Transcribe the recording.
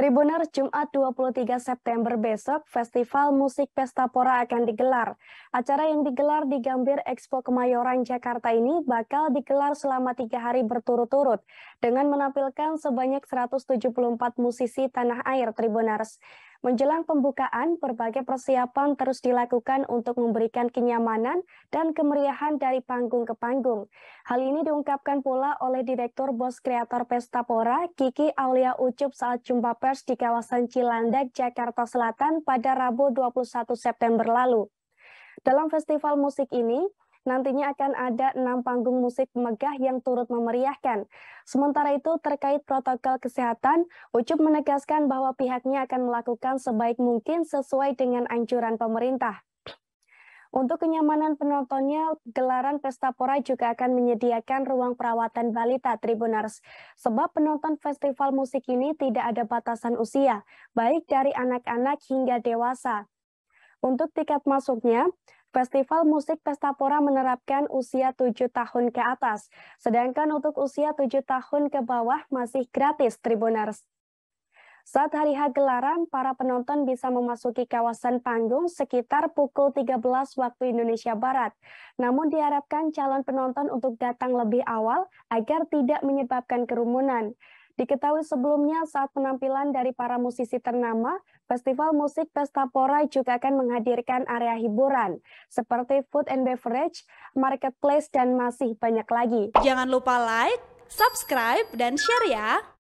Tribuner Jumat 23 September besok, Festival Musik Pesta Pora akan digelar. Acara yang digelar di Gambir Expo Kemayoran, Jakarta ini bakal digelar selama tiga hari berturut-turut dengan menampilkan sebanyak 174 musisi tanah air Tribuners. Menjelang pembukaan, berbagai persiapan terus dilakukan untuk memberikan kenyamanan dan kemeriahan dari panggung ke panggung. Hal ini diungkapkan pula oleh Direktur Bos Kreator Pesta Pora, Kiki Aulia Ucup saat jumpa pers di kawasan Cilandak, Jakarta Selatan pada Rabu 21 September lalu. Dalam festival musik ini, nantinya akan ada enam panggung musik megah yang turut memeriahkan. Sementara itu, terkait protokol kesehatan, Ucup menegaskan bahwa pihaknya akan melakukan sebaik mungkin sesuai dengan anjuran pemerintah. Untuk kenyamanan penontonnya, gelaran Pesta Pora juga akan menyediakan ruang perawatan balita Tribuners. Sebab penonton festival musik ini tidak ada batasan usia, baik dari anak-anak hingga dewasa. Untuk tiket masuknya, Festival Musik Pesta Pora menerapkan usia 7 tahun ke atas, sedangkan untuk usia 7 tahun ke bawah masih gratis Tribuners. Saat hari H gelaran, para penonton bisa memasuki kawasan panggung sekitar pukul 13 waktu Indonesia Barat. Namun diharapkan calon penonton untuk datang lebih awal agar tidak menyebabkan kerumunan. Diketahui sebelumnya saat penampilan dari para musisi ternama, Festival Musik Pesta Pora juga akan menghadirkan area hiburan, seperti food and beverage, marketplace, dan masih banyak lagi. Jangan lupa like, subscribe, dan share ya!